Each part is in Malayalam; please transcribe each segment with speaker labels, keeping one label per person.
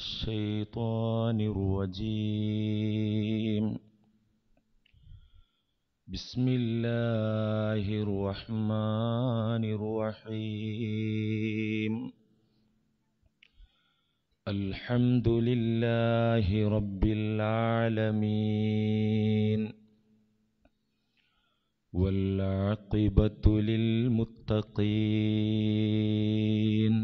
Speaker 1: الشيطان الرجيم بسم الله الرحمن الرحيم الحمد لله رب العالمين والعقبة للمتقين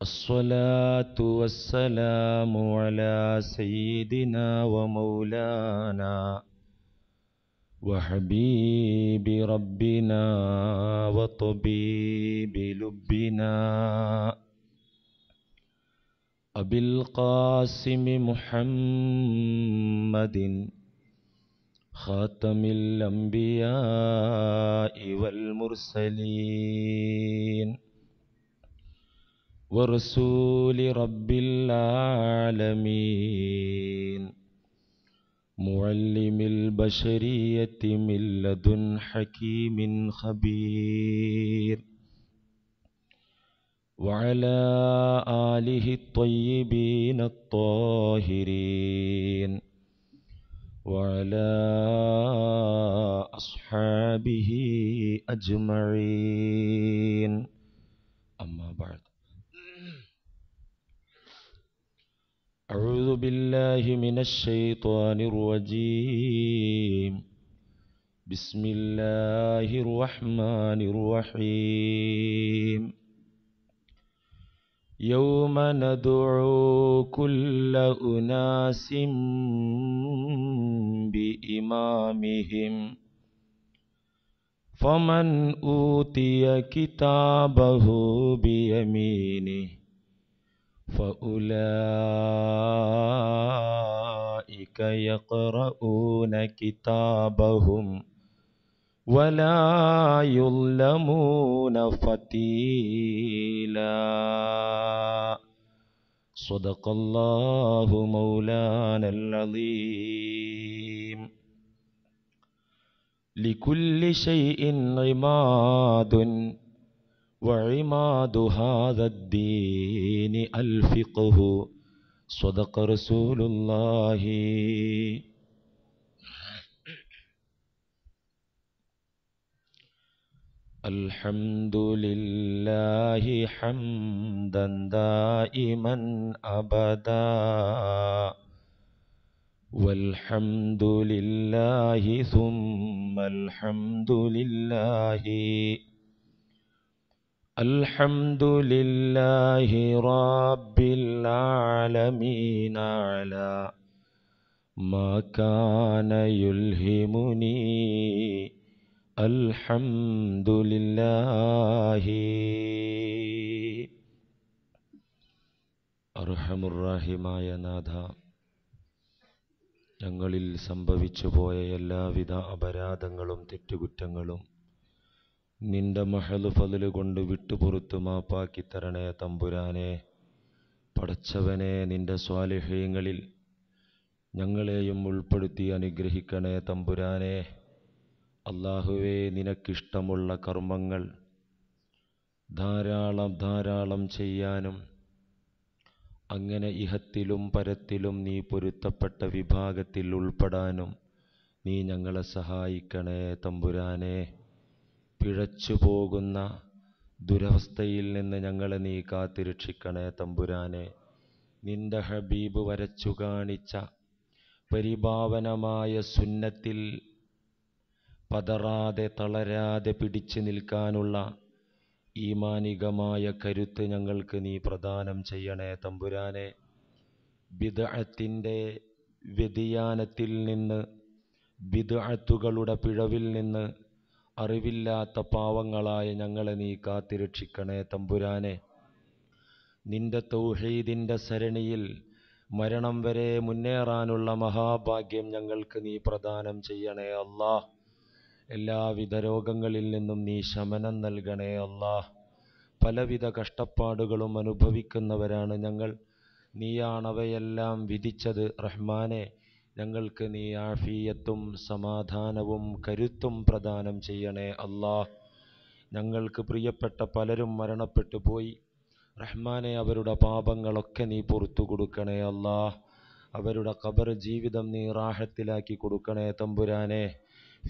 Speaker 1: الصلاة والسلام على سيدنا ومولانا وحبيب ربنا وطبيب لبنا أبي القاسم محمد خاتم الأنبياء والمرسلين ورسول رب العالمين معلم البشرية من لدن حكيم خبير وعلى آله الطيبين الطاهرين وعلى أصحابه أجمعين أما بعد أعوذ بالله من الشيطان الرجيم بسم الله الرحمن الرحيم يوم ندعو كل أناس بإمامهم فمن أوتي كتابه بيمينه فأولئك يقرؤون كتابهم ولا يظلمون فتيلا صدق الله مولانا العظيم لكل شيء عماد وعماد هذا الدين الفقه صدق رسول الله الحمد لله حمدا دائما أبدا والحمد لله ثم الحمد لله الحمد لله رب العالمين على ما كان يلهمني الحمد لله അർഹമുറാഹിമായ നാഥ ഞങ്ങളിൽ സംഭവിച്ചുപോയ എല്ലാവിധ അപരാധങ്ങളും തെറ്റുകുറ്റങ്ങളും നിന്റെ മഹൽ ഫതില് കൊണ്ട് വിട്ടുപുറത്തു മാപ്പാക്കി തരണേ തമ്പുരാനെ പടച്ചവനെ നിന്റെ സ്വാലിഹ്യങ്ങളിൽ ഞങ്ങളെയും ഉൾപ്പെടുത്തി അനുഗ്രഹിക്കണേ തമ്പുരാനെ അള്ളാഹുവേ നിനക്കിഷ്ടമുള്ള കർമ്മങ്ങൾ ധാരാളം ധാരാളം ചെയ്യാനും അങ്ങനെ ഇഹത്തിലും പരത്തിലും നീ പൊരുത്തപ്പെട്ട വിഭാഗത്തിൽ ഉൾപ്പെടാനും നീ ഞങ്ങളെ സഹായിക്കണേ തമ്പുരാനെ പിഴച്ചുപോകുന്ന ദുരവസ്ഥയിൽ നിന്ന് ഞങ്ങളെ നീ കാത്തിരക്ഷിക്കണേ തമ്പുരാനെ നിന്റെ ഹബീബ് വരച്ചു കാണിച്ച പരിഭാവനമായ സുന്നത്തിൽ പതറാതെ തളരാതെ പിടിച്ചു നിൽക്കാനുള്ള ഈമാനികമായ കരുത്ത് ഞങ്ങൾക്ക് നീ പ്രദാനം ചെയ്യണേ തമ്പുരാനെ ബിദഅത്തിൻ്റെ വ്യതിയാനത്തിൽ നിന്ന് ബിദഅത്തുകളുടെ പിഴവിൽ നിന്ന് അറിവില്ലാത്ത പാവങ്ങളായ ഞങ്ങളെ നീ കാത്തിരക്ഷിക്കണേ തമ്പുരാനെ നിന്റെ തൗഹീദിൻ്റെ സരണിയിൽ മരണം വരെ മുന്നേറാനുള്ള മഹാഭാഗ്യം ഞങ്ങൾക്ക് നീ പ്രദാനം ചെയ്യണേ അല്ലാ എല്ലാവിധ രോഗങ്ങളിൽ നിന്നും നീ ശമനം നൽകണേ അല്ലാ പലവിധ കഷ്ടപ്പാടുകളും അനുഭവിക്കുന്നവരാണ് ഞങ്ങൾ നീയാണവയെല്ലാം വിധിച്ചത് റഹ്മാനെ ഞങ്ങൾക്ക് നീ ആഫിയത്തും സമാധാനവും കരുത്തും പ്രദാനം ചെയ്യണേ അല്ലാ ഞങ്ങൾക്ക് പ്രിയപ്പെട്ട പലരും മരണപ്പെട്ടു പോയി റഹ്മാനെ അവരുടെ പാപങ്ങളൊക്കെ നീ പുറത്തു കൊടുക്കണേ അല്ലാ അവരുടെ ഖബർ ജീവിതം നീ റാഹത്തിലാക്കി കൊടുക്കണേ തമ്പുരാനെ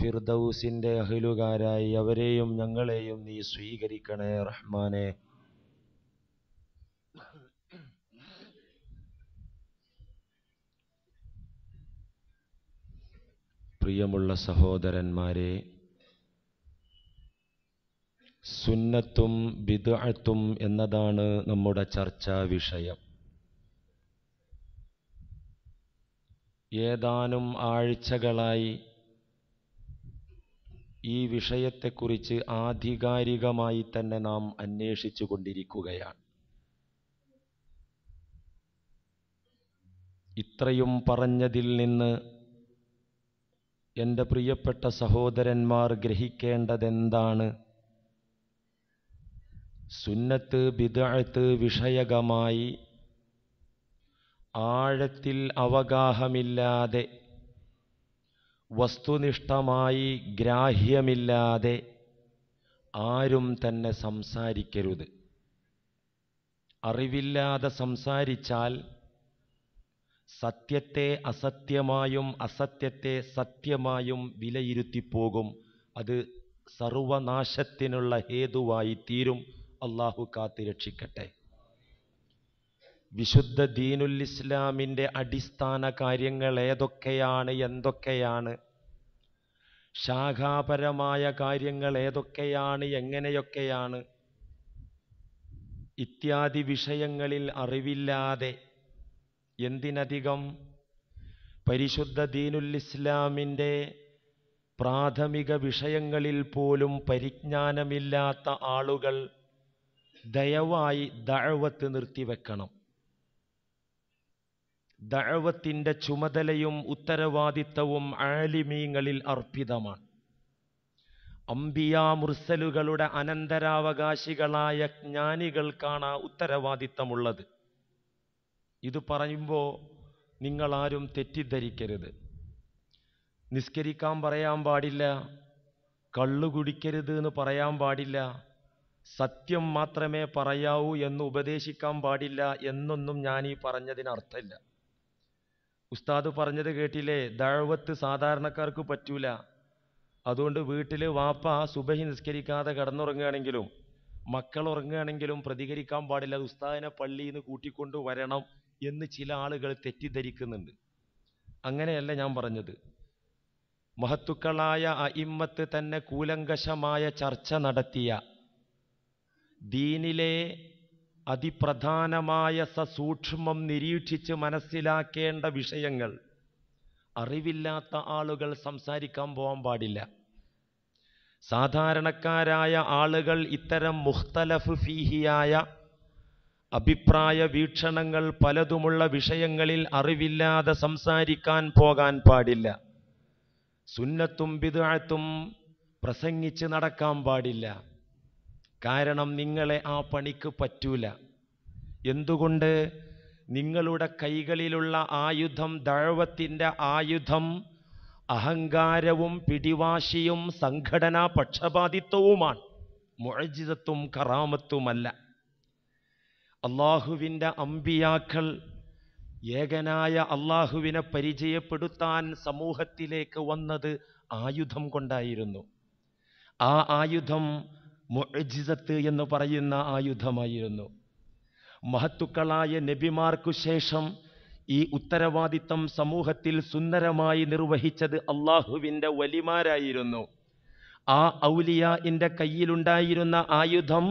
Speaker 1: ഫിർദൗസിൻ്റെ അഹിലുകാരായി അവരെയും ഞങ്ങളെയും നീ സ്വീകരിക്കണേ റഹ്മാനെ പ്രിയമുള്ള സഹോദരന്മാരെ സുന്നത്തും ബിദുഅത്തും എന്നതാണ് നമ്മുടെ ചർച്ചാ വിഷയം ഏതാനും ആഴ്ചകളായി ഈ വിഷയത്തെക്കുറിച്ച് ആധികാരികമായി തന്നെ നാം അന്വേഷിച്ചു കൊണ്ടിരിക്കുകയാണ് ഇത്രയും പറഞ്ഞതിൽ നിന്ന് എൻ്റെ പ്രിയപ്പെട്ട സഹോദരന്മാർ ഗ്രഹിക്കേണ്ടതെന്താണ് സുന്നത്ത് ബിദഴത്ത് വിഷയകമായി ആഴത്തിൽ അവഗാഹമില്ലാതെ വസ്തുനിഷ്ഠമായി ഗ്രാഹ്യമില്ലാതെ ആരും തന്നെ സംസാരിക്കരുത് അറിവില്ലാതെ സംസാരിച്ചാൽ സത്യത്തെ അസത്യമായും അസത്യത്തെ സത്യമായും വിലയിരുത്തിപ്പോകും അത് സർവനാശത്തിനുള്ള ഹേതുവായി തീരും അള്ളാഹു കാത്തി രക്ഷിക്കട്ടെ വിശുദ്ധ ദീനുൽ ഇസ്ലാമിൻ്റെ അടിസ്ഥാന കാര്യങ്ങൾ ഏതൊക്കെയാണ് എന്തൊക്കെയാണ് ശാഖാപരമായ കാര്യങ്ങൾ ഏതൊക്കെയാണ് എങ്ങനെയൊക്കെയാണ് ഇത്യാദി വിഷയങ്ങളിൽ അറിവില്ലാതെ എന്തിനധികം പരിശുദ്ധ ദീനുൽ ഇസ്ലാമിൻ്റെ പ്രാഥമിക വിഷയങ്ങളിൽ പോലും പരിജ്ഞാനമില്ലാത്ത ആളുകൾ ദയവായി ദഴവത്ത് നിർത്തിവെക്കണം ദഴവത്തിൻ്റെ ചുമതലയും ഉത്തരവാദിത്തവും ആലിമീങ്ങളിൽ അർപ്പിതമാണ് അമ്പിയാ മുർസലുകളുടെ അനന്തരാവകാശികളായ ജ്ഞാനികൾക്കാണ് ഉത്തരവാദിത്തമുള്ളത് ഇത് പറയുമ്പോൾ നിങ്ങളാരും തെറ്റിദ്ധരിക്കരുത് നിസ്കരിക്കാൻ പറയാൻ പാടില്ല കള്ളു കുടിക്കരുത് എന്ന് പറയാൻ പാടില്ല സത്യം മാത്രമേ പറയാവൂ എന്ന് ഉപദേശിക്കാൻ പാടില്ല എന്നൊന്നും ഞാൻ ഈ പറഞ്ഞതിന് അർത്ഥമില്ല ഉസ്താദ് പറഞ്ഞത് കേട്ടില്ലേ ദഴവത്ത് സാധാരണക്കാർക്ക് പറ്റൂല അതുകൊണ്ട് വീട്ടിൽ വാപ്പ സുബഹി നിസ്കരിക്കാതെ കിടന്നുറങ്ങുകയാണെങ്കിലും മക്കൾ ഉറങ്ങുകയാണെങ്കിലും പ്രതികരിക്കാൻ പാടില്ല ഉസ്താദിനെ പള്ളിയിൽ നിന്ന് കൂട്ടിക്കൊണ്ട് വരണം എന്ന് ചില ആളുകൾ തെറ്റിദ്ധരിക്കുന്നുണ്ട് അങ്ങനെയല്ല ഞാൻ പറഞ്ഞത് മഹത്തുക്കളായ അയിമ്മത്ത് തന്നെ കൂലങ്കഷമായ ചർച്ച നടത്തിയ ദീനിലെ അതിപ്രധാനമായ സസൂക്ഷ്മം നിരീക്ഷിച്ച് മനസ്സിലാക്കേണ്ട വിഷയങ്ങൾ അറിവില്ലാത്ത ആളുകൾ സംസാരിക്കാൻ പോകാൻ പാടില്ല സാധാരണക്കാരായ ആളുകൾ ഇത്തരം മുഹ്തലഫ് ഫീഹിയായ അഭിപ്രായ വീക്ഷണങ്ങൾ പലതുമുള്ള വിഷയങ്ങളിൽ അറിവില്ലാതെ സംസാരിക്കാൻ പോകാൻ പാടില്ല സുന്നത്തും ബിദാഴത്തും പ്രസംഗിച്ച് നടക്കാൻ പാടില്ല കാരണം നിങ്ങളെ ആ പണിക്ക് പറ്റൂല എന്തുകൊണ്ട് നിങ്ങളുടെ കൈകളിലുള്ള ആയുധം ദഴവത്തിൻ്റെ ആയുധം അഹങ്കാരവും പിടിവാശിയും സംഘടനാ പക്ഷപാതിത്വവുമാണ് മുഴജിതത്വം കറാമത്വമല്ല അള്ളാഹുവിൻ്റെ അമ്പിയാക്കൾ ഏകനായ അള്ളാഹുവിനെ പരിചയപ്പെടുത്താൻ സമൂഹത്തിലേക്ക് വന്നത് ആയുധം കൊണ്ടായിരുന്നു ആ ആയുധം മൊജിസത്ത് എന്ന് പറയുന്ന ആയുധമായിരുന്നു മഹത്തുക്കളായ നബിമാർക്കു ശേഷം ഈ ഉത്തരവാദിത്തം സമൂഹത്തിൽ സുന്ദരമായി നിർവഹിച്ചത് അള്ളാഹുവിൻ്റെ വലിമാരായിരുന്നു ആ ഔലിയ എൻ്റെ കയ്യിലുണ്ടായിരുന്ന ആയുധം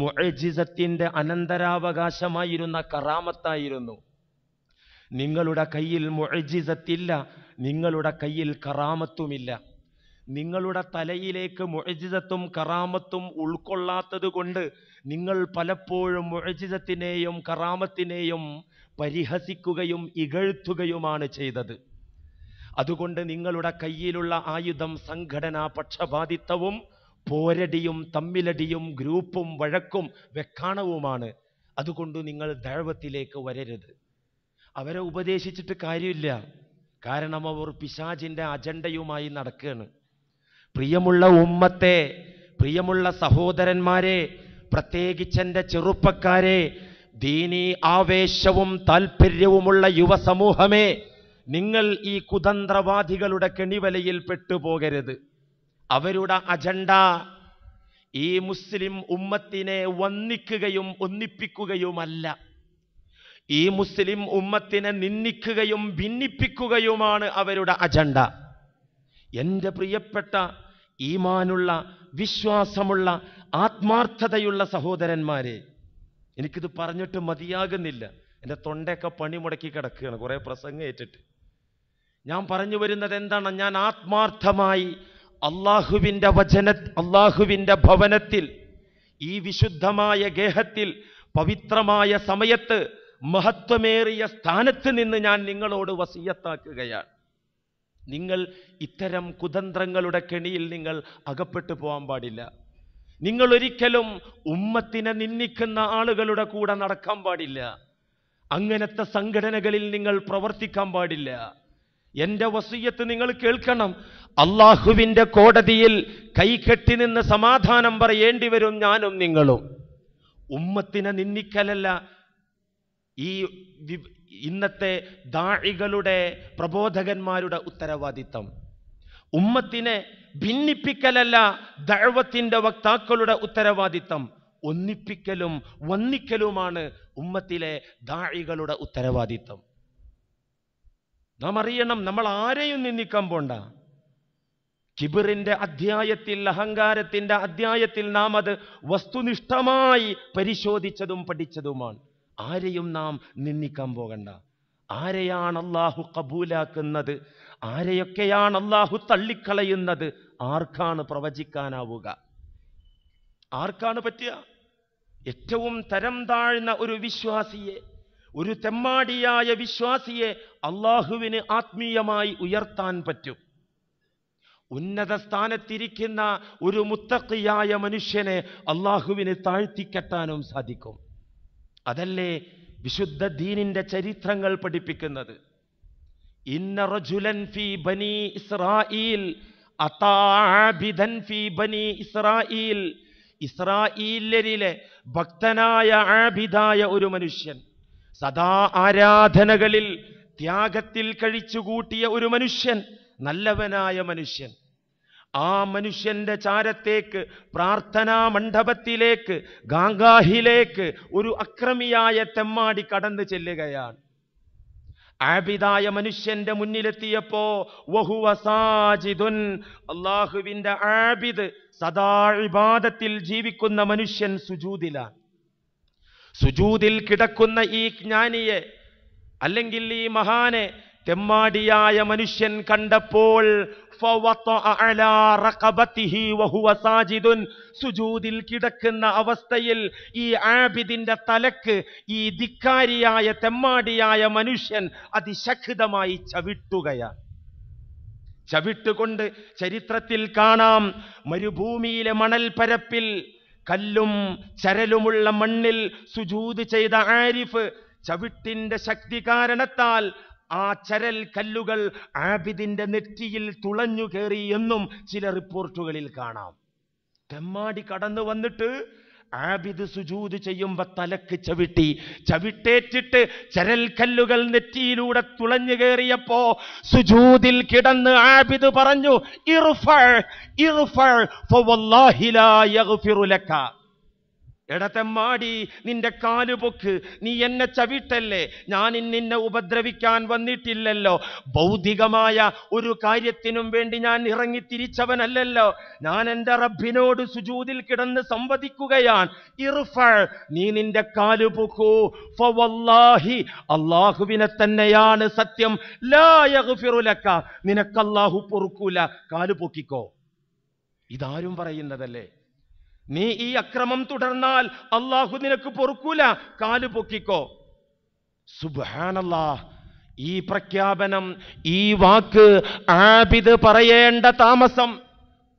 Speaker 1: മുഴജിസത്തിൻ്റെ അനന്തരാവകാശമായിരുന്ന കറാമത്തായിരുന്നു നിങ്ങളുടെ കയ്യിൽ മുഴജിസത്തില്ല നിങ്ങളുടെ കയ്യിൽ കറാമത്തുമില്ല നിങ്ങളുടെ തലയിലേക്ക് മുഴജിതത്തും കറാമത്തും ഉൾക്കൊള്ളാത്തത് കൊണ്ട് നിങ്ങൾ പലപ്പോഴും മുഴജിതത്തിനെയും കറാമത്തിനെയും പരിഹസിക്കുകയും ഇകഴ്ത്തുകയുമാണ് ചെയ്തത് അതുകൊണ്ട് നിങ്ങളുടെ കയ്യിലുള്ള ആയുധം സംഘടനാ പക്ഷപാതിത്വവും പോരടിയും തമ്മിലടിയും ഗ്രൂപ്പും വഴക്കും വെക്കാണവുമാണ് അതുകൊണ്ട് നിങ്ങൾ ദഴവത്തിലേക്ക് വരരുത് അവരെ ഉപദേശിച്ചിട്ട് കാര്യമില്ല കാരണം അവർ പിശാചിൻ്റെ അജണ്ടയുമായി നടക്കുകയാണ് പ്രിയമുള്ള ഉമ്മത്തെ പ്രിയമുള്ള സഹോദരന്മാരെ പ്രത്യേകിച്ചെൻ്റെ ചെറുപ്പക്കാരെ ദീനി ആവേശവും താൽപ്പര്യവുമുള്ള യുവസമൂഹമേ നിങ്ങൾ ഈ കുതന്ത്രവാദികളുടെ കെണിവലയിൽ പെട്ടുപോകരുത് അവരുടെ അജണ്ട ഈ മുസ്ലിം ഉമ്മത്തിനെ വന്നിക്കുകയും ഒന്നിപ്പിക്കുകയുമല്ല ഈ മുസ്ലിം ഉമ്മത്തിനെ നിന്ദിക്കുകയും ഭിന്നിപ്പിക്കുകയുമാണ് അവരുടെ അജണ്ട എൻ്റെ പ്രിയപ്പെട്ട ഈമാനുള്ള വിശ്വാസമുള്ള ആത്മാർത്ഥതയുള്ള സഹോദരന്മാരെ എനിക്കിത് പറഞ്ഞിട്ട് മതിയാകുന്നില്ല എൻ്റെ തൊണ്ടയൊക്കെ മുടക്കി കിടക്കുകയാണ് കുറേ പ്രസംഗം ഏറ്റിട്ട് ഞാൻ പറഞ്ഞു വരുന്നത് എന്താണ് ഞാൻ ആത്മാർത്ഥമായി അള്ളാഹുവിൻ്റെ വചന അള്ളാഹുവിൻ്റെ ഭവനത്തിൽ ഈ വിശുദ്ധമായ ഗേഹത്തിൽ പവിത്രമായ സമയത്ത് മഹത്വമേറിയ സ്ഥാനത്ത് നിന്ന് ഞാൻ നിങ്ങളോട് വസീയത്താക്കുകയാണ് നിങ്ങൾ ഇത്തരം കുതന്ത്രങ്ങളുടെ കെണിയിൽ നിങ്ങൾ അകപ്പെട്ടു പോകാൻ പാടില്ല നിങ്ങൾ ഒരിക്കലും ഉമ്മത്തിനെ നിന്ദിക്കുന്ന ആളുകളുടെ കൂടെ നടക്കാൻ പാടില്ല അങ്ങനത്തെ സംഘടനകളിൽ നിങ്ങൾ പ്രവർത്തിക്കാൻ പാടില്ല എന്റെ വസീയത്ത് നിങ്ങൾ കേൾക്കണം അള്ളാഹുവിൻ്റെ കോടതിയിൽ കൈകെട്ടി നിന്ന് സമാധാനം പറയേണ്ടി വരും ഞാനും നിങ്ങളും ഉമ്മത്തിനെ നിന്ദിക്കലല്ല ഈ ഇന്നത്തെ ദാഴികളുടെ പ്രബോധകന്മാരുടെ ഉത്തരവാദിത്തം ഉമ്മത്തിനെ ഭിന്നിപ്പിക്കലല്ല ദഴവത്തിൻ്റെ വക്താക്കളുടെ ഉത്തരവാദിത്തം ഒന്നിപ്പിക്കലും വന്നിക്കലുമാണ് ഉമ്മത്തിലെ ദാഴികളുടെ ഉത്തരവാദിത്തം നാം അറിയണം നമ്മൾ ആരെയും നിന്ദിക്കാൻ പോണ്ട കിബിറിൻ്റെ അധ്യായത്തിൽ അഹങ്കാരത്തിൻ്റെ അധ്യായത്തിൽ നാം അത് വസ്തുനിഷ്ഠമായി പരിശോധിച്ചതും പഠിച്ചതുമാണ് ആരെയും നാം നിന്ദിക്കാൻ പോകണ്ട ആരെയാണ് അള്ളാഹു കബൂലാക്കുന്നത് ആരെയൊക്കെയാണ് അള്ളാഹു തള്ളിക്കളയുന്നത് ആർക്കാണ് പ്രവചിക്കാനാവുക ആർക്കാണ് പറ്റുക ഏറ്റവും തരം താഴ്ന്ന ഒരു വിശ്വാസിയെ ഒരു തെമ്മാടിയായ വിശ്വാസിയെ അള്ളാഹുവിന് ആത്മീയമായി ഉയർത്താൻ പറ്റും ഉന്നത സ്ഥാനത്തിരിക്കുന്ന ഒരു മുത്തക്കിയായ മനുഷ്യനെ അള്ളാഹുവിന് താഴ്ത്തിക്കെട്ടാനും സാധിക്കും അതല്ലേ വിശുദ്ധ ദീനിന്റെ ചരിത്രങ്ങൾ പഠിപ്പിക്കുന്നത് ഇന്ന റജുലൻ ബനി ബനി ഇസ്രായേലരിലെ ഭക്തനായ ആബിദായ ഒരു മനുഷ്യൻ സദാ ആരാധനകളിൽ ത്യാഗത്തിൽ കഴിച്ചുകൂട്ടിയ ഒരു മനുഷ്യൻ നല്ലവനായ മനുഷ്യൻ ആ മനുഷ്യന്റെ ചാരത്തേക്ക് പ്രാർത്ഥനാ മണ്ഡപത്തിലേക്ക് ഗാംഗാഹിലേക്ക് ഒരു അക്രമിയായ തെമ്മാടി കടന്നു ചെല്ലുകയാണ് ആബിദായ മനുഷ്യന്റെ മുന്നിലെത്തിയപ്പോ വഹുവസാജിദുൻ അള്ളാഹുവിന്റെ ആബിദ് സദാ ഇബാദത്തിൽ ജീവിക്കുന്ന മനുഷ്യൻ സുജൂദിലാണ് സുജൂതിൽ കിടക്കുന്ന ഈ ജ്ഞാനിയെ അല്ലെങ്കിൽ ഈ മഹാനെ തെമ്മാടിയായ മനുഷ്യൻ കണ്ടപ്പോൾ സുജൂതിൽ കിടക്കുന്ന അവസ്ഥയിൽ ഈ ആബിദിന്റെ തലക്ക് ഈ ധിക്കാരിയായ തെമ്മാടിയായ മനുഷ്യൻ അതിശക്തമായി ചവിട്ടുകയാണ് ചവിട്ടുകൊണ്ട് ചരിത്രത്തിൽ കാണാം മരുഭൂമിയിലെ മണൽപ്പരപ്പിൽ കല്ലും ചരലുമുള്ള മണ്ണിൽ സുജൂത് ചെയ്ത ആരിഫ് ചവിട്ടിന്റെ ശക്തി കാരണത്താൽ ആ ചരൽ കല്ലുകൾ ആബിദിന്റെ നെറ്റിയിൽ തുളഞ്ഞു കയറി എന്നും ചില റിപ്പോർട്ടുകളിൽ കാണാം തെമ്മാടി കടന്നു വന്നിട്ട് ആബിദ് സുജൂത് ചെയ്യുമ്പോൾ തലക്ക് ചവിട്ടി ചവിട്ടേറ്റിട്ട് ചരൽക്കല്ലുകൾ നെറ്റിയിലൂടെ തുളഞ്ഞു കയറിയപ്പോ സുജൂതിൽ കിടന്ന് ആബിദ് പറഞ്ഞു ഇർഫൾ ഇർഫൾ ഫവല്ലാഹി ലാ യഗ്ഫിറു ലക എടത്തെമ്മാടി നിന്റെ കാലുപൊക്ക് പൊക്ക് നീ എന്നെ ചവിട്ടല്ലേ ഞാൻ നിന്നെ ഉപദ്രവിക്കാൻ വന്നിട്ടില്ലല്ലോ ഭൗതികമായ ഒരു കാര്യത്തിനും വേണ്ടി ഞാൻ ഇറങ്ങി തിരിച്ചവനല്ലല്ലോ ഞാൻ എൻ്റെ റബ്ബിനോട് സുജൂതിൽ കിടന്ന് സംവദിക്കുകയാണ് ഇർഫ നീ നിന്റെ കാലുപൊക്കൂ പൊക്കൂ ഫവല്ലാഹി അള്ളാഹുവിനെ തന്നെയാണ് സത്യം ലായഹുഫിറുലക്ക നിനക്കല്ലാഹു പൊറുക്കൂല കാല് പൊക്കിക്കോ ഇതാരും പറയുന്നതല്ലേ നീ ഈ അക്രമം തുടർന്നാൽ അള്ളാഹു നിനക്ക് പൊറുക്കൂല കാല് പൊക്കിക്കോ സുബാനല്ലാ ഈ പ്രഖ്യാപനം ഈ വാക്ക് ആബിദ് പറയേണ്ട താമസം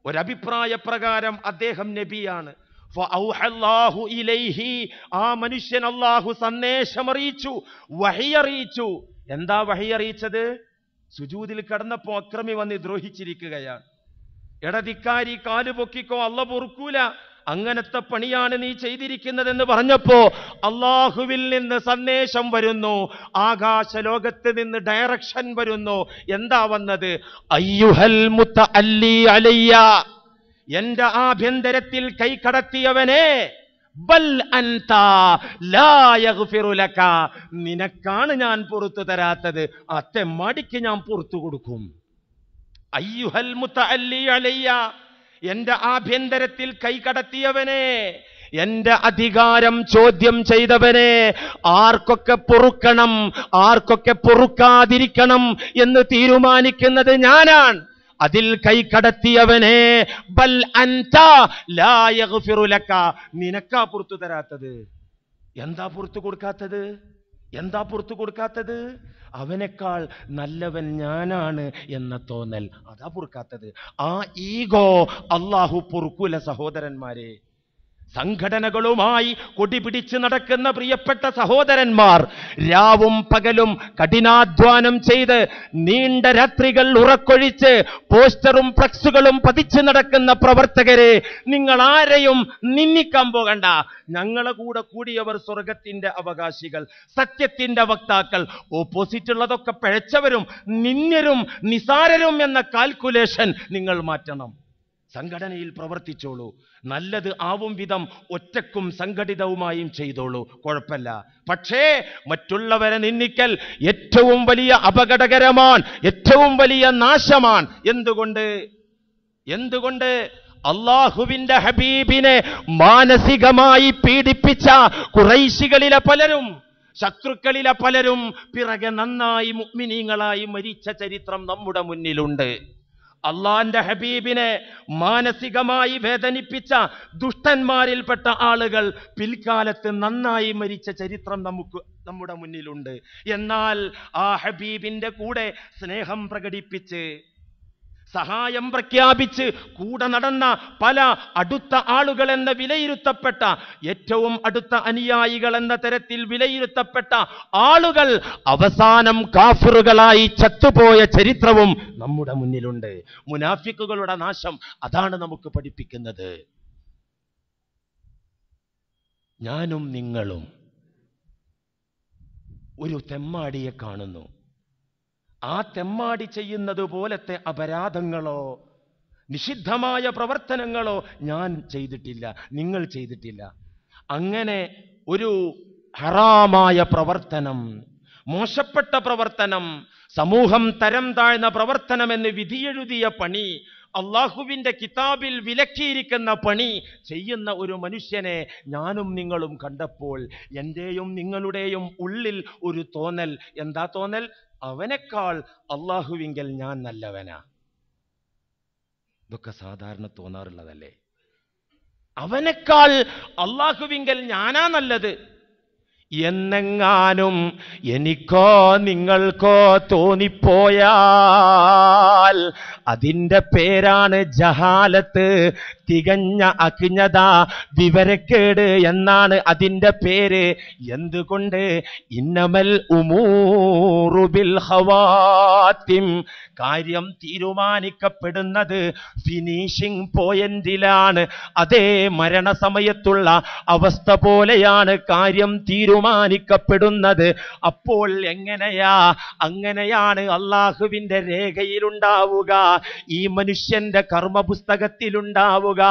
Speaker 1: ഒരഭിപ്രായ പ്രകാരം അദ്ദേഹം നബിയാണ് ആ മനുഷ്യൻ അള്ളാഹു സന്ദേശമറിയിച്ചു വഹിയറിയിച്ചു എന്താ വഹിയറിയിച്ചത് സുജൂതിൽ കടന്നപ്പോ അക്രമി വന്ന് ദ്രോഹിച്ചിരിക്കുകയാണ് എടതിക്കാരി കാലു പൊക്കിക്കോ അള്ള പൊറുക്കൂല അങ്ങനത്തെ പണിയാണ് നീ ചെയ്തിരിക്കുന്നതെന്ന് പറഞ്ഞപ്പോ അള്ളാഹുവിൽ നിന്ന് സന്ദേശം വരുന്നു ആകാശ ലോകത്ത് നിന്ന് ഡയറക്ഷൻ വരുന്നു എന്താ വന്നത് അയ്യുഹൽ മുത്ത അല്ലി അലയ്യ എന്റെ ആഭ്യന്തരത്തിൽ കൈക്കടത്തിയവനെ ബൽ നിനക്കാണ് ഞാൻ പുറത്തു തരാത്തത് അത്തെ മടിക്ക് ഞാൻ പുറത്തു കൊടുക്കും അയ്യുഹൽ മുത്ത അല്ലി അലയ്യ എന്റെ ആഭ്യന്തരത്തിൽ കൈകടത്തിയവനെ എന്റെ അധികാരം ചോദ്യം ചെയ്തവനെ ആർക്കൊക്കെ പൊറുക്കണം ആർക്കൊക്കെ പൊറുക്കാതിരിക്കണം എന്ന് തീരുമാനിക്കുന്നത് ഞാനാണ് അതിൽ കൈകടത്തിയവനെ ബൽ നിനക്കാ പുറത്തു തരാത്തത് എന്താ പുറത്തു കൊടുക്കാത്തത് എന്താ പുറത്തു കൊടുക്കാത്തത് അവനേക്കാൾ നല്ലവൻ ഞാനാണ് എന്ന തോന്നൽ അതാ പൊറുക്കാത്തത് ആ ഈഗോ അള്ളാഹു പൊറുക്കൂല സഹോദരന്മാരെ സംഘടനകളുമായി കൊടിപിടിച്ച് നടക്കുന്ന പ്രിയപ്പെട്ട സഹോദരന്മാർ രാവും പകലും കഠിനാധ്വാനം ചെയ്ത് നീണ്ട രാത്രികൾ ഉറക്കൊഴിച്ച് പോസ്റ്ററും ഫ്ലക്സുകളും പതിച്ച് നടക്കുന്ന പ്രവർത്തകരെ നിങ്ങൾ ആരെയും നിന്നിക്കാൻ പോകണ്ട ഞങ്ങളെ കൂടെ കൂടിയവർ സ്വർഗത്തിന്റെ അവകാശികൾ സത്യത്തിന്റെ വക്താക്കൾ ഓപ്പോസിറ്റ് ഉള്ളതൊക്കെ പിഴച്ചവരും നിന്നരും നിസാരരും എന്ന കാൽക്കുലേഷൻ നിങ്ങൾ മാറ്റണം സംഘടനയിൽ പ്രവർത്തിച്ചോളൂ നല്ലത് ആവും വിധം ഒറ്റക്കും സംഘടിതവുമായും ചെയ്തോളൂ കുഴപ്പമില്ല പക്ഷേ മറ്റുള്ളവരെ നിന്നിക്കൽ ഏറ്റവും വലിയ അപകടകരമാണ് ഏറ്റവും വലിയ നാശമാണ് എന്തുകൊണ്ട് എന്തുകൊണ്ട് അള്ളാഹുവിന്റെ ഹബീബിനെ മാനസികമായി പീഡിപ്പിച്ച കുറൈശികളിലെ പലരും ശത്രുക്കളിലെ പലരും പിറകെ നന്നായി മുഗ്മിനീങ്ങളായി മരിച്ച ചരിത്രം നമ്മുടെ മുന്നിലുണ്ട് അള്ളാന്റെ ഹബീബിനെ മാനസികമായി വേദനിപ്പിച്ച ദുഷ്ടന്മാരിൽപ്പെട്ട ആളുകൾ പിൽക്കാലത്ത് നന്നായി മരിച്ച ചരിത്രം നമുക്ക് നമ്മുടെ മുന്നിലുണ്ട് എന്നാൽ ആ ഹബീബിന്റെ കൂടെ സ്നേഹം പ്രകടിപ്പിച്ച് സഹായം പ്രഖ്യാപിച്ച് കൂടെ നടന്ന പല അടുത്ത ആളുകൾ എന്ന വിലയിരുത്തപ്പെട്ട ഏറ്റവും അടുത്ത അനുയായികൾ എന്ന തരത്തിൽ വിലയിരുത്തപ്പെട്ട ആളുകൾ അവസാനം കാഫറുകളായി ചത്തുപോയ ചരിത്രവും നമ്മുടെ മുന്നിലുണ്ട് മുനാഫിക്കുകളുടെ നാശം അതാണ് നമുക്ക് പഠിപ്പിക്കുന്നത് ഞാനും നിങ്ങളും ഒരു തെമ്മാടിയെ കാണുന്നു ആ തെമ്മാടി ചെയ്യുന്നത് പോലത്തെ അപരാധങ്ങളോ നിഷിദ്ധമായ പ്രവർത്തനങ്ങളോ ഞാൻ ചെയ്തിട്ടില്ല നിങ്ങൾ ചെയ്തിട്ടില്ല അങ്ങനെ ഒരു ഹറാമായ പ്രവർത്തനം മോശപ്പെട്ട പ്രവർത്തനം സമൂഹം തരം താഴ്ന്ന എന്ന് വിധിയെഴുതിയ പണി അള്ളാഹുവിൻ്റെ കിതാബിൽ വിലക്കിയിരിക്കുന്ന പണി ചെയ്യുന്ന ഒരു മനുഷ്യനെ ഞാനും നിങ്ങളും കണ്ടപ്പോൾ എൻ്റെയും നിങ്ങളുടെയും ഉള്ളിൽ ഒരു തോന്നൽ എന്താ തോന്നൽ അവനേക്കാൾ അള്ളാഹുവിങ്കൽ ഞാൻ നല്ലവനാ ഇതൊക്കെ സാധാരണ തോന്നാറുള്ളതല്ലേ അവനേക്കാൾ അള്ളാഹുവിങ്കൽ ഞാനാ നല്ലത് എന്നെങ്ങാനും എനിക്കോ നിങ്ങൾക്കോ തോന്നിപ്പോയാൽ അതിൻ്റെ പേരാണ് ജഹാലത്ത് തികഞ്ഞ അജ്ഞത വിവരക്കേട് എന്നാണ് അതിൻ്റെ പേര് എന്തുകൊണ്ട് ഇന്നമൽ ഉമൂറുബിൽ ഹവാത്തിം കാര്യം തീരുമാനിക്കപ്പെടുന്നത് ഫിനിഷിംഗ് പോയിന്റിലാണ് അതേ മരണസമയത്തുള്ള അവസ്ഥ പോലെയാണ് കാര്യം തീരു ബഹുമാനിക്കപ്പെടുന്നത് അപ്പോൾ എങ്ങനെയാ അങ്ങനെയാണ് അള്ളാഹുവിൻ്റെ രേഖയിലുണ്ടാവുക ഈ മനുഷ്യൻ്റെ ഉണ്ടാവുക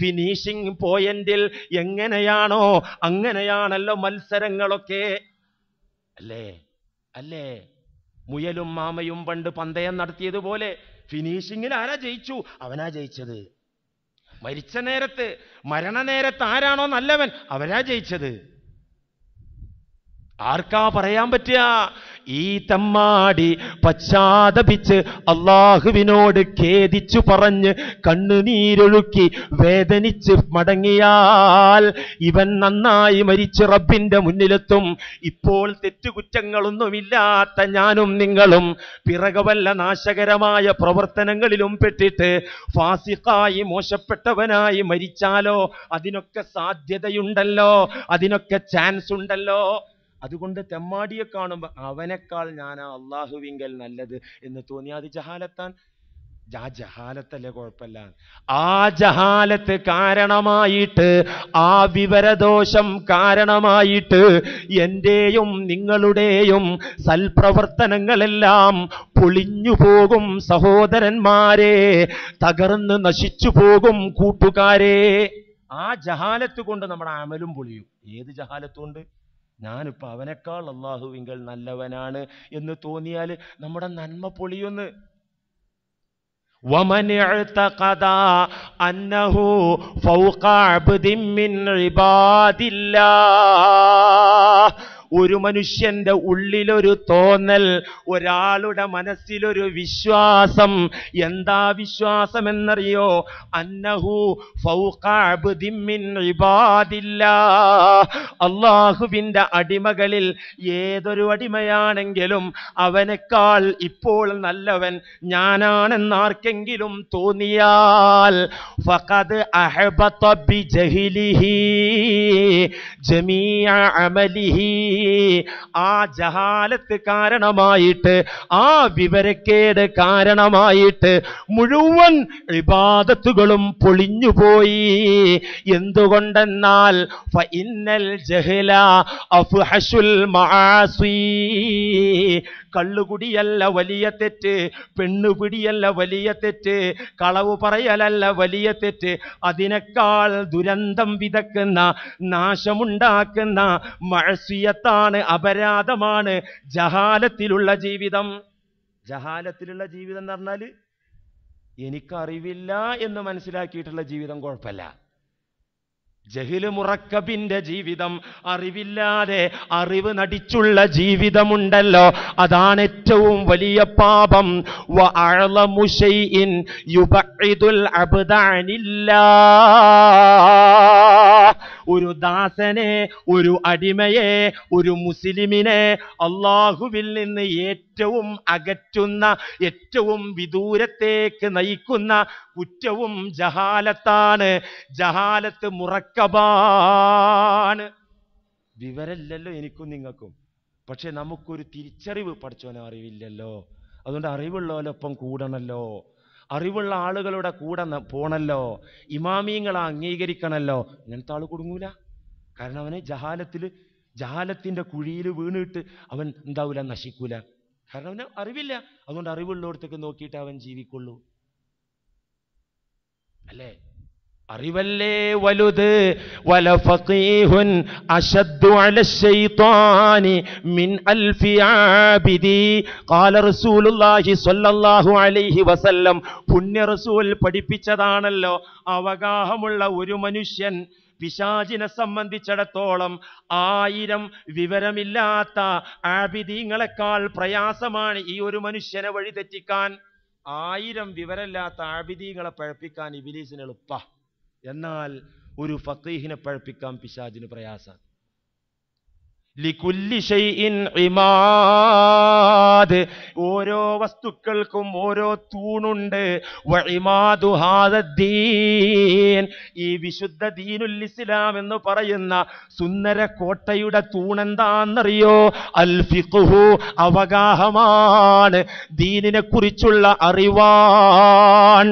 Speaker 1: ഫിനിഷിംഗ് പോയിന്റിൽ എങ്ങനെയാണോ അങ്ങനെയാണല്ലോ മത്സരങ്ങളൊക്കെ അല്ലേ അല്ലേ മുയലും മാമയും പണ്ട് പന്തയം നടത്തിയതുപോലെ ഫിനിഷിങ്ങിൽ ആരാ ജയിച്ചു അവനാ ജയിച്ചത് മരിച്ച നേരത്ത് നേരത്ത് ആരാണോ നല്ലവൻ അവരാ ജയിച്ചത് ആർക്കാ പറയാൻ പറ്റുക ഈ തമ്മാടി പശ്ചാത്തപിച്ച് അള്ളാഹുവിനോട് ഖേദിച്ചു പറഞ്ഞ് കണ്ണുനീരൊഴുക്കി വേദനിച്ച് മടങ്ങിയാൽ ഇവൻ നന്നായി മരിച്ച് റബ്ബിന്റെ മുന്നിലെത്തും ഇപ്പോൾ തെറ്റുകുറ്റങ്ങളൊന്നുമില്ലാത്ത ഞാനും നിങ്ങളും പിറകവല്ല നാശകരമായ പ്രവർത്തനങ്ങളിലും പെട്ടിട്ട് ഫാസിഖായി മോശപ്പെട്ടവനായി മരിച്ചാലോ അതിനൊക്കെ സാധ്യതയുണ്ടല്ലോ അതിനൊക്കെ ചാൻസ് ഉണ്ടല്ലോ അതുകൊണ്ട് തെമ്മാടിയെ കാണുമ്പോൾ അവനേക്കാൾ ഞാൻ ആ അള്ളാഹുവിങ്കൽ നല്ലത് എന്ന് തോന്നി അത് ജഹാലത്താൻ ആ ജഹാലത്തല്ലേ കുഴപ്പമില്ല ആ ജഹാലത്ത് കാരണമായിട്ട് ആ വിവരദോഷം കാരണമായിട്ട് എൻ്റെയും നിങ്ങളുടെയും സൽപ്രവർത്തനങ്ങളെല്ലാം പൊളിഞ്ഞു പോകും സഹോദരന്മാരെ തകർന്ന് നശിച്ചു പോകും കൂട്ടുകാരെ ആ ജഹാലത്ത് കൊണ്ട് നമ്മുടെ അമലും പൊളിയും ഏത് ജഹാലത്തുകൊണ്ട് ഞാനിപ്പോൾ അവനേക്കാൾ അള്ളാഹുവിങ്കൽ നല്ലവനാണ് എന്ന് തോന്നിയാൽ നമ്മുടെ നന്മ പൊളിയൊന്ന് ومن اعتقد ഒരു മനുഷ്യന്റെ ഉള്ളിലൊരു തോന്നൽ ഒരാളുടെ മനസ്സിലൊരു വിശ്വാസം എന്താ വിശ്വാസം എന്നറിയോ അന്നഹു അള്ളാഹുവിൻ്റെ അടിമകളിൽ ഏതൊരു അടിമയാണെങ്കിലും അവനേക്കാൾ ഇപ്പോൾ നല്ലവൻ ഞാനാണെന്നാർക്കെങ്കിലും തോന്നിയാൽ ഫഖദ് ജമീഅ ആ ജഹാലത്ത് കാരണമായിട്ട് ആ വിവരക്കേട് കാരണമായിട്ട് മുഴുവൻ വിവാദത്തുകളും പൊളിഞ്ഞുപോയി എന്തുകൊണ്ടെന്നാൽ ഇന്നൽ ജഹല അഫ്ഹഷുൽ കള്ളുകുടിയല്ല വലിയ തെറ്റ് പെണ്ണുപിടിയല്ല വലിയ തെറ്റ് കളവ് പറയലല്ല വലിയ തെറ്റ് അതിനേക്കാൾ ദുരന്തം വിതക്കുന്ന നാശമുണ്ടാക്കുന്ന മഴസിയത്ത് ബിദത്താണ് അപരാധമാണ് ജഹാലത്തിലുള്ള ജീവിതം ജഹാലത്തിലുള്ള ജീവിതം എന്ന് പറഞ്ഞാൽ എനിക്കറിവില്ല എന്ന് മനസ്സിലാക്കിയിട്ടുള്ള ജീവിതം കുഴപ്പമില്ല ജഹില് മുറക്കബിന്റെ ജീവിതം അറിവില്ലാതെ അറിവ് നടിച്ചുള്ള ജീവിതമുണ്ടല്ലോ അതാണ് ഏറ്റവും വലിയ പാപം ഒരു ദാസനെ ഒരു അടിമയെ ഒരു മുസ്ലിമിനെ അള്ളാഹുവിൽ നിന്ന് ഏറ്റവും അകറ്റുന്ന ഏറ്റവും വിദൂരത്തേക്ക് നയിക്കുന്ന കുറ്റവും ജഹാലത്താണ് ജഹാലത്ത് മുറക്കബാണ് വിവരല്ലല്ലോ എനിക്കും നിങ്ങൾക്കും പക്ഷെ നമുക്കൊരു തിരിച്ചറിവ് പഠിച്ചോനെ അറിവില്ലല്ലോ അതുകൊണ്ട് അറിവുള്ളവരൊപ്പം കൂടണല്ലോ അറിവുള്ള ആളുകളുടെ കൂടെ പോണല്ലോ ഇമാമിയങ്ങളെ അംഗീകരിക്കണല്ലോ ഇങ്ങനത്തെ ആൾ കുടുങ്ങൂല കാരണം അവന് ജഹാലത്തിൽ ജഹാലത്തിൻ്റെ കുഴിയിൽ വീണിട്ട് അവൻ എന്താവില്ല നശിക്കൂല കാരണം അവന് അറിവില്ല അതുകൊണ്ട് അറിവുള്ളവർക്കൊക്കെ നോക്കിയിട്ട് അവൻ ജീവിക്കുള്ളൂ അല്ലേ അറിവല്ലേ വലുത് വല അശദ്ദു അല മിൻ അൽഫി ആബിദി ഖാല റസൂലുള്ളാഹി സ്വല്ലല്ലാഹു അലൈഹി വസല്ലം പുണ്യ റസൂൽ പഠിപ്പിച്ചതാണല്ലോ അവഗാഹമുള്ള ഒരു മനുഷ്യൻ പിശാചിനെ സംബന്ധിച്ചിടത്തോളം ആയിരം വിവരമില്ലാത്ത ആബിദീങ്ങളെക്കാൾ പ്രയാസമാണ് ഈ ഒരു മനുഷ്യനെ വഴിതെറ്റിക്കാൻ ആയിരം വിവരമില്ലാത്ത ആബിദീങ്ങളെ പഴപ്പിക്കാൻ ഇബിലീസിന് എളുപ്പ എന്നാൽ ഒരു ഫക്കീഹിനെ പഴപ്പിക്കാൻ പിശാജിന് പ്രയാസം ഓരോ വസ്തുക്കൾക്കും ഓരോ തൂണുണ്ട് ഈ വിശുദ്ധ ദീനുൽ ഇസ്ലാം എന്ന് പറയുന്ന സുന്ദര കോട്ടയുടെ അൽ അൽഫിഖുഹു അവഗാഹമാണ് ദീനിനെ കുറിച്ചുള്ള അറിവാൻ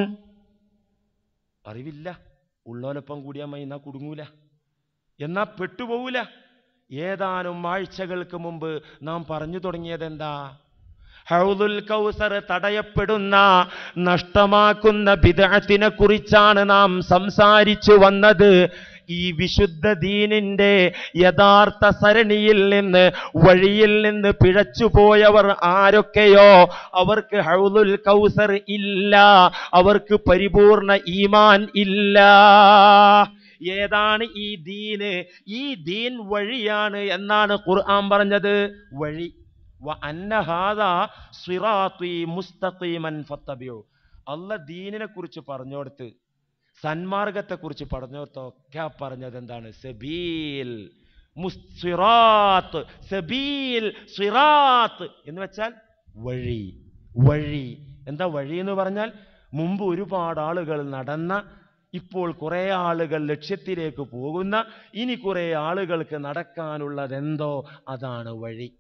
Speaker 1: അറിവില്ല ഉള്ളോനൊപ്പം കൂടിയാൽ മതി എന്നാൽ കുടുങ്ങൂല എന്നാ പെട്ടുപോവില്ല ഏതാനും ആഴ്ചകൾക്ക് മുമ്പ് നാം പറഞ്ഞു തുടങ്ങിയതെന്താ ഹൗദുൽ കൗസർ തടയപ്പെടുന്ന നഷ്ടമാക്കുന്ന വിദഗ്ധത്തിനെ കുറിച്ചാണ് നാം സംസാരിച്ചു വന്നത് ഈ വിശുദ്ധ ദീനിന്റെ യഥാർത്ഥ സരണിയിൽ നിന്ന് വഴിയിൽ നിന്ന് പിഴച്ചുപോയവർ ആരൊക്കെയോ അവർക്ക് ഹൗലുൽ കൗസർ ഇല്ല അവർക്ക് പരിപൂർണ ഈമാൻ ഇല്ല ഏതാണ് ഈ ദീന് ഈ ദീൻ വഴിയാണ് എന്നാണ് ഖുർആൻ പറഞ്ഞത് വഴി അല്ല ദീനിനെ കുറിച്ച് പറഞ്ഞോടുത്ത് സന്മാർഗത്തെക്കുറിച്ച് പറഞ്ഞവർക്കൊക്കെ പറഞ്ഞത് എന്താണ് സബീൽ മുസ്റാത്ത് സബീൽ സിറാത്ത് എന്ന് വെച്ചാൽ വഴി വഴി എന്താ വഴി എന്ന് പറഞ്ഞാൽ മുമ്പ് ഒരുപാട് ആളുകൾ നടന്ന ഇപ്പോൾ കുറേ ആളുകൾ ലക്ഷ്യത്തിലേക്ക് പോകുന്ന ഇനി കുറേ ആളുകൾക്ക് നടക്കാനുള്ളതെന്തോ അതാണ് വഴി